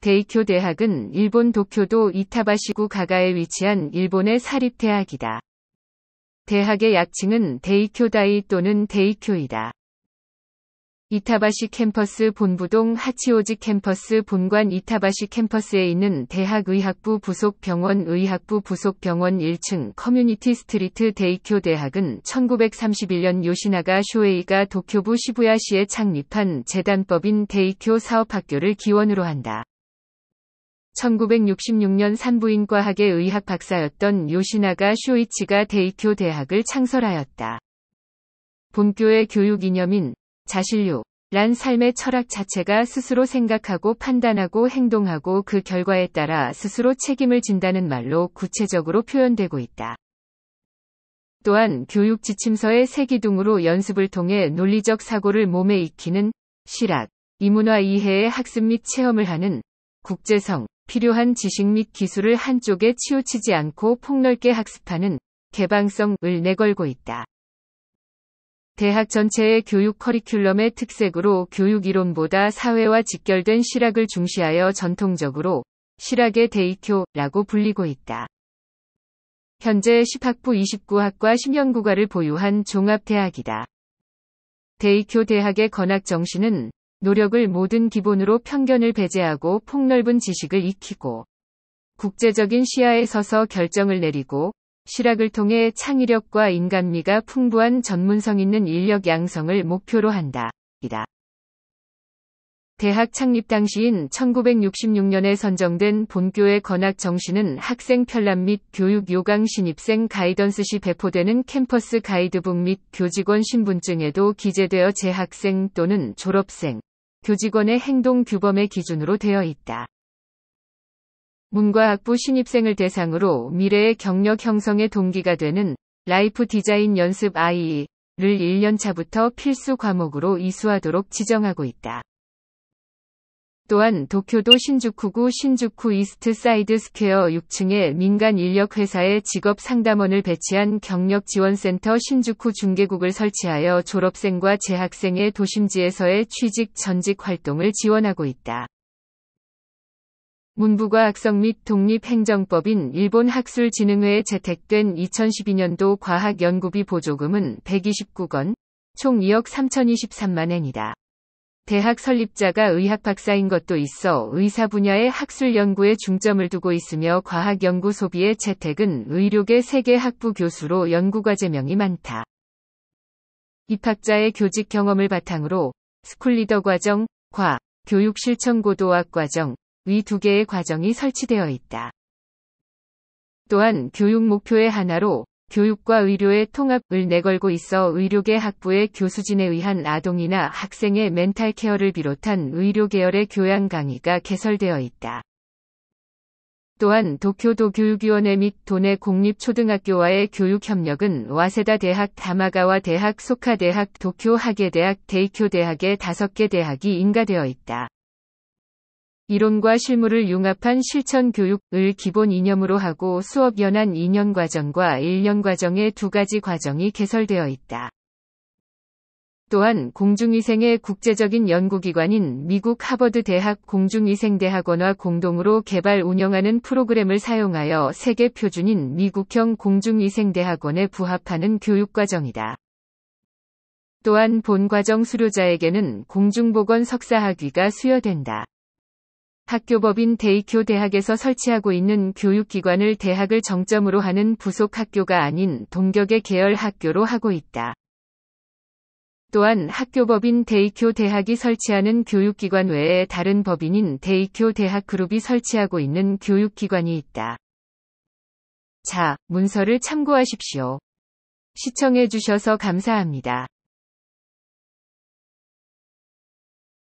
데이쿄 대학은 일본 도쿄도 이타바시구 가가에 위치한 일본의 사립대학이다. 대학의 약칭은 데이쿄다이 또는 데이쿄이다. 이타바시 캠퍼스 본부동 하치오지 캠퍼스 본관 이타바시 캠퍼스에 있는 대학의학부 부속 병원 의학부 부속 병원 1층 커뮤니티 스트리트 데이쿄 대학은 1931년 요시나가 쇼헤이가 도쿄부 시부야시에 창립한 재단법인 데이쿄 사업학교를 기원으로 한다. 1966년 산부인과학의 의학 박사였던 요시나가 쇼이치가 데이쿄 대학을 창설하였다. 본교의 교육 이념인 자신료란 삶의 철학 자체가 스스로 생각하고 판단하고 행동하고 그 결과에 따라 스스로 책임을 진다는 말로 구체적으로 표현되고 있다. 또한 교육 지침서의 세기둥으로 연습을 통해 논리적 사고를 몸에 익히는 실학, 이문화 이해의 학습 및 체험을 하는 국제성, 필요한 지식 및 기술을 한쪽에 치우치지 않고 폭넓게 학습하는 개방성을 내걸고 있다. 대학 전체의 교육 커리큘럼의 특색으로 교육 이론보다 사회와 직결된 실학을 중시하여 전통적으로 실학의 대이교라고 불리고 있다. 현재 10학부 29학과 10년구가를 보유한 종합대학이다. 대이교 대학의 건학 정신은 노력을 모든 기본으로 편견을 배제하고 폭넓은 지식을 익히고 국제적인 시야에 서서 결정을 내리고 실학을 통해 창의력과 인간미가 풍부한 전문성 있는 인력 양성을 목표로 한다. 이다. 대학 창립 당시인 1966년에 선정된 본교의 건학 정신은 학생 편람 및 교육 요강 신입생 가이던스 시 배포되는 캠퍼스 가이드북 및 교직원 신분증에도 기재되어 재학생 또는 졸업생, 교직원의 행동 규범의 기준으로 되어 있다. 문과학부 신입생을 대상으로 미래의 경력 형성의 동기가 되는 라이프 디자인 연습 IE를 1년차부터 필수 과목으로 이수하도록 지정하고 있다. 또한 도쿄도 신주쿠구 신주쿠 이스트 사이드 스퀘어 6층에 민간 인력 회사의 직업 상담원을 배치한 경력 지원센터 신주쿠 중계국을 설치하여 졸업생과 재학생의 도심지에서의 취직 전직 활동을 지원하고 있다. 문부과 학성 및 독립행정법인 일본학술진흥회에 채택된 2012년도 과학연구비 보조금은 129건, 총 2억 3023만엔이다. 대학 설립자가 의학 박사인 것도 있어 의사 분야의 학술 연구에 중점을 두고 있으며 과학 연구 소비의 채택은 의료계 세계 학부 교수로 연구 과제명이 많다. 입학자의 교직 경험을 바탕으로 스쿨리더 과정, 과, 교육 실천 고도학 과정, 위 두 개의 과정이 설치되어 있다. 또한 교육 목표의 하나로 교육과 의료의 통합을 내걸고 있어 의료계 학부의 교수진에 의한 아동이나 학생의 멘탈 케어를 비롯한 의료 계열의 교양 강의가 개설되어 있다. 또한 도쿄도 교육위원회 및 도내 공립초등학교와의 교육협력은 와세다 대학 다마가와 대학 소카 대학 도쿄 학예대학 데이쿄 대학의 5개 대학이 인가되어 있다. 이론과 실무를 융합한 실천 교육을 기본 이념으로 하고 수업 연한 2년 과정과 1년 과정의 두 가지 과정이 개설되어 있다. 또한 공중위생의 국제적인 연구기관인 미국 하버드 대학 공중위생대학원과 공동으로 개발 운영하는 프로그램을 사용하여 세계 표준인 미국형 공중위생대학원에 부합하는 교육과정이다. 또한 본 과정 수료자에게는 공중보건 석사학위가 수여된다. 학교법인 대이쿄 대학에서 설치하고 있는 교육기관을 대학을 정점으로 하는 부속 학교가 아닌 동격의 계열 학교로 하고 있다. 또한 학교법인 대이쿄 대학이 설치하는 교육기관 외에 다른 법인인 대이쿄 대학 그룹이 설치하고 있는 교육기관이 있다. 자, 문서를 참고하십시오. 시청해주셔서 감사합니다.